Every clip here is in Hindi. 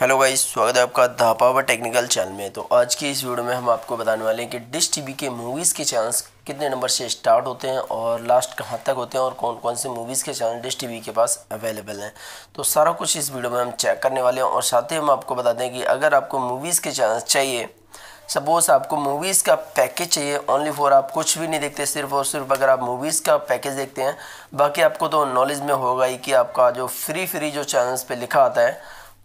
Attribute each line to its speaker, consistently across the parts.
Speaker 1: हेलो गाइस स्वागत है आपका धापावा टेक्निकल चैनल में तो आज की इस वीडियो में हम आपको बताने वाले हैं कि डिश टीवी के मूवीज़ के चैनल्स कितने नंबर से स्टार्ट होते हैं और लास्ट कहाँ तक होते हैं और कौन कौन से मूवीज़ के चैनल डिश टीवी के पास अवेलेबल हैं तो सारा कुछ इस वीडियो में हम चेक करने वाले हैं और साथ ही हम आपको बताते हैं कि अगर आपको मूवीज़ के चैनल चाहिए सपोज़ आपको मूवीज़ का पैकेज चाहिए ओनली फॉर आप कुछ भी नहीं देखते सिर्फ और सिर्फ अगर आप मूवीज़ का पैकेज देखते हैं बाकी आपको तो नॉलेज में होगा ही कि आपका जो फ्री फ्री जो चैनल्स पर लिखा आता है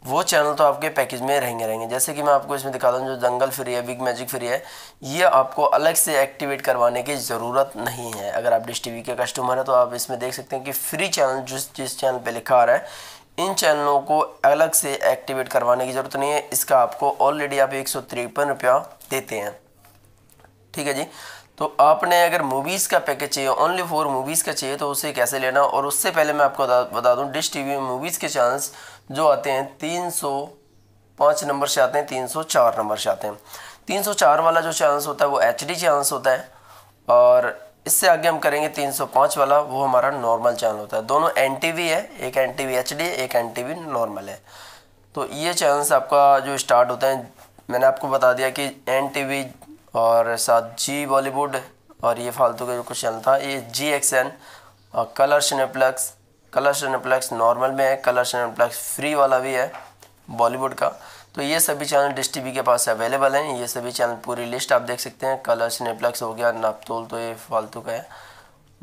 Speaker 1: वो चैनल तो आपके पैकेज में रहेंगे रहेंगे जैसे कि मैं आपको इसमें दिखा दूँ जो जंगल फ्री है बिग मैजिक फ्री है ये आपको अलग से एक्टिवेट करवाने की ज़रूरत नहीं है अगर आप डिश टीवी के कस्टमर हैं तो आप इसमें देख सकते हैं कि फ्री चैनल जिस जिस चैनल पे लिखा आ रहा है इन चैनलों को अलग से एक्टिवेट करवाने की ज़रूरत नहीं है इसका आपको ऑलरेडी आप एक सौ देते हैं ठीक है जी तो आपने अगर मूवीज़ का पैकेज चाहिए ओनली फॉर मूवीज़ का चाहिए तो उसे कैसे लेना और उससे पहले मैं आपको बता दूँ डिश टी में मूवीज़ के चैनल्स जो आते हैं तीन सौ पाँच नंबर से आते हैं तीन सौ चार नंबर से आते हैं तीन सौ चार वाला जो चांस होता है वो एच डी चांस होता है और इससे आगे हम करेंगे तीन सौ पाँच वाला वो हमारा नॉर्मल चैनल होता है दोनों एन टी वी है एक and T V H D एक एन टी वी नॉर्मल है तो ये चैनल्स आपका जो स्टार्ट होता है मैंने आपको बता दिया कि एन टी वी और साथ जी बॉलीवुड और ये फालतू का जो क्वेश्चन था ये जी एक्स एन और Colors Cineplex Colors Cineplex normal में है कलर सिनेप्लेक्स फ्री वाला भी है बॉलीवुड का तो ये सभी चैनल डिश टी के पास अवेलेबल हैं ये सभी चैनल पूरी लिस्ट आप देख सकते हैं कलर सिनेप्लेक्स हो गया नापतोल तो ये फालतू का है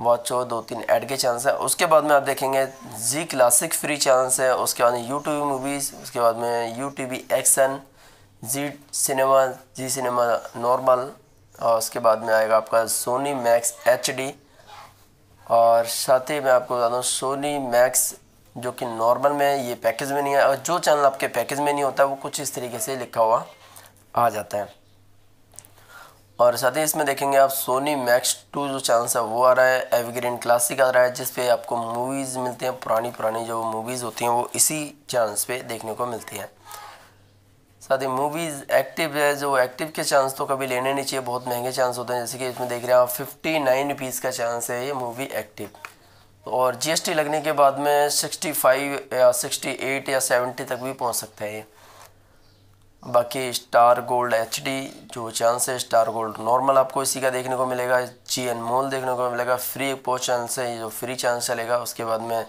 Speaker 1: वॉच हो दो तीन ऐड के चैनल्स हैं उसके बाद में आप देखेंगे जी क्लासिक फ्री चैनल्स है उसके बाद में यू मूवीज़ उसके बाद में U T V X N Zee cinema Zee cinema normal और उसके बाद में आएगा आपका सोनी मैक्स एच और साथ ही मैं आपको बता दूँ सोनी मैक्स जो कि नॉर्मल में ये पैकेज में नहीं है और जो चैनल आपके पैकेज में नहीं होता वो कुछ इस तरीके से लिखा हुआ आ जाता है और साथ ही इसमें देखेंगे आप सोनी मैक्स टू जो चैनल है वो आ रहा है एवग्रीन क्लासिक आ रहा है जिस आपको मूवीज़ मिलते हैं पुरानी पुरानी जो मूवीज़ होती हैं वो इसी चैनल पे देखने को मिलती हैं साथ ही मूवीज़ एक्टिव है जो एक्टिव के चांस तो कभी लेने नहीं चाहिए बहुत महंगे चांस होते हैं जैसे कि इसमें देख रहे हैं आप फिफ्टी नाइन रुपीज़ का चांस है ये मूवी एक्टिव और जीएसटी लगने के बाद में सिक्सटी फाइव या सिक्सटी एट या सेवेंटी तक भी पहुंच सकता है ये बाकी स्टार गोल्ड एच जो चांस है स्टार गोल्ड नॉर्मल आपको इसी का देखने को मिलेगा जी मोल देखने को मिलेगा फ्री पोस्ट चांस है जो फ्री चांस चलेगा उसके बाद में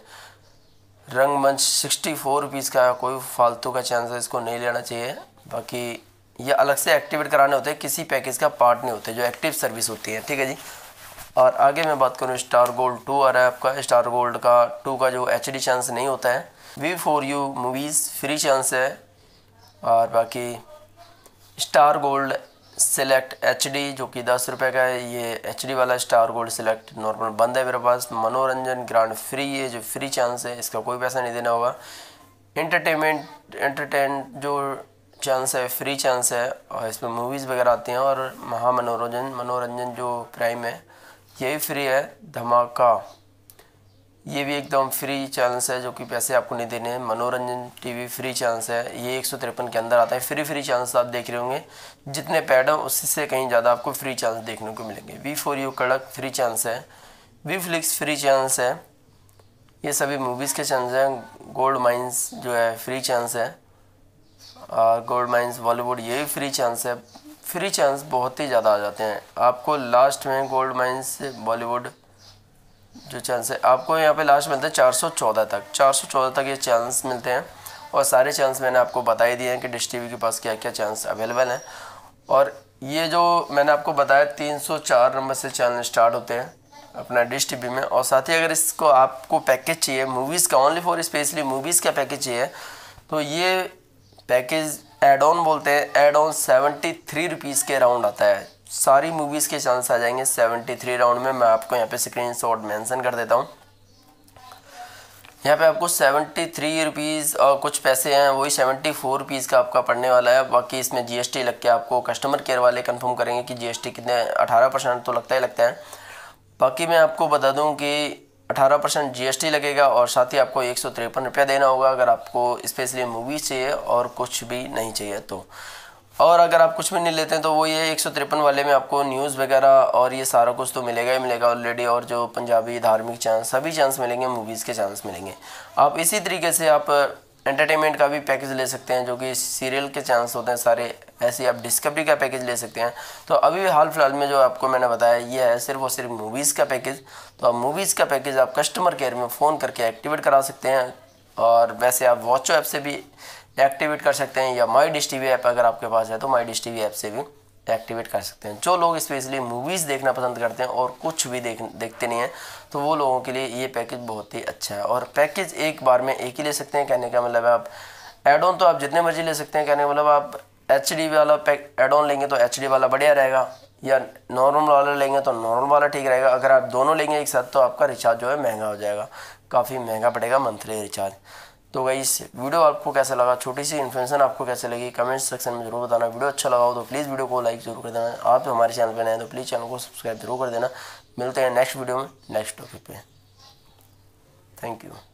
Speaker 1: रंगमंच सिक्सटी फोर रुपीज़ का कोई फालतू का चांस है इसको नहीं लेना चाहिए बाकी ये अलग से एक्टिवेट कराने होते हैं किसी पैकेज का पार्ट नहीं होते जो एक्टिव सर्विस होती है ठीक है जी और आगे मैं बात करूँ स्टार गोल्ड टू आ रहा है आपका स्टार गोल्ड का टू का जो एच चांस नहीं होता है V for U movies free chance है और बाकी स्टार गोल्ड सेलेक्ट एच जो कि दस रुपये का है ये एच वाला स्टार गोल्ड सेलेक्ट नॉर्मल बंद है मेरे पास मनोरंजन ग्रांड फ्री है जो फ्री चांस है इसका कोई पैसा नहीं देना होगा इंटरटेनमेंट इंटरटेन जो चांस है फ्री चांस है और इसमें मूवीज़ वगैरह आती हैं और महामनोरंजन मनोरंजन जो प्राइम है ये फ्री है धमाका ये भी एकदम फ्री चांस है जो कि पैसे आपको नहीं देने हैं मनोरंजन टीवी फ्री चांस है ये एक सौ तिरपन के अंदर आता है फ्री फ्री चांस आप देख रहे होंगे जितने पैड हैं उससे कहीं ज़्यादा आपको फ्री चांस देखने को मिलेंगे V for U Kadak free chance है वी फ्लिक्स फ्री चांस है ये सभी मूवीज़ के चांस हैं गोल्ड माइंस जो है फ्री चांस है और गोल्ड माइंस बॉलीवुड ये फ्री चांस है फ्री चांस बहुत ही ज़्यादा आ जाते हैं आपको लास्ट में गोल्ड माइंस बॉलीवुड जो चांस है आपको यहाँ पे लास्ट मिलता है 414 तक 414 तक ये चांस मिलते हैं और सारे चांस मैंने आपको बता ही दिए हैं कि डिश टी के पास क्या क्या चांस अवेलेबल हैं और ये जो मैंने आपको बताया तीन नंबर से चैनल स्टार्ट होते हैं अपना डिश टी में और साथ ही अगर इसको आपको पैकेज चाहिए मूवीज़ का ओनली फॉर स्पेशली मूवीज़ का पैकेज चाहिए तो ये पैकेज एड ऑन बोलते हैं add on seventy three rupees के राउंड आता है सारी मूवीज़ के चांस आ जाएंगे सेवेंटी थ्री राउंड में मैं आपको यहाँ पे स्क्रीन शॉट मैंसन कर देता हूँ यहाँ पे आपको सेवेंटी थ्री रुपीज़ और कुछ पैसे हैं वही सेवेंटी फोर रुपीज़ का आपका पड़ने वाला है बाकी इसमें जीएसटी लग के आपको कस्टमर केयर वाले कंफर्म करेंगे कि जीएसटी कितने अठारह परसेंट तो लगता ही लगता है बाकी मैं आपको बता दूँ कि अठारह परसेंट जी लगेगा और साथ ही आपको एक सौ तिरपन रुपया देना होगा अगर आपको स्पेशली मूवीज़ चाहिए और कुछ भी नहीं चाहिए तो और अगर आप कुछ भी नहीं लेते हैं तो वो ये एक सौ तिरपन वाले में आपको न्यूज़ वगैरह और ये सारा कुछ तो मिलेगा ही मिलेगा ऑलरेडी और जो पंजाबी धार्मिक चांस सभी चांस मिलेंगे मूवीज़ के चांस मिलेंगे आप इसी तरीके से आप एंटरटेनमेंट का भी पैकेज ले सकते हैं जो कि सीरियल के चांस होते हैं सारे ऐसे आप डिस्कवरी का पैकेज ले सकते हैं तो अभी हाल फिलहाल में जो आपको मैंने बताया ये है सिर्फ और सिर्फ मूवीज़ का पैकेज तो आप मूवीज़ का पैकेज आप कस्टमर केयर में फ़ोन करके एक्टिवेट करा सकते हैं और वैसे आप वॉचो ऐप से भी एक्टिवेट कर सकते हैं या माई डिश टी ऐप अगर आपके पास है तो माई डिश टी ऐप से भी एक्टिवेट कर सकते हैं जो लोग स्पेशली मूवीज़ देखना पसंद करते हैं और कुछ भी देख देखते नहीं हैं तो वो लोगों के लिए ये पैकेज बहुत ही अच्छा है और पैकेज एक बार में एक ही ले सकते हैं कहने का मतलब आप एड ऑन तो आप जितने मर्जी ले सकते हैं कहने का मतलब आप एच वाला पैक एड ऑन लेंगे तो एच वाला बढ़िया रहेगा या नॉर्मल वाला लेंगे तो नॉर्मल वाला ठीक रहेगा अगर आप दोनों लेंगे एक साथ तो आपका रिचार्ज जो है महंगा हो जाएगा काफ़ी महंगा पड़ेगा मंथली रिचार्ज तो वही वीडियो आपको कैसा लगा छोटी सी इन्फॉर्मेशन आपको कैसे लगी कमेंट सेक्शन में जरूर बताना वीडियो अच्छा लगा हो तो प्लीज़ वीडियो को लाइक जरूर कर देना आप हमारे चैनल पर नए तो प्लीज़ चैनल को सब्सक्राइब जरूर कर देना मिलते हैं नेक्स्ट वीडियो में नेक्स्ट टॉपिक पे थैंक यू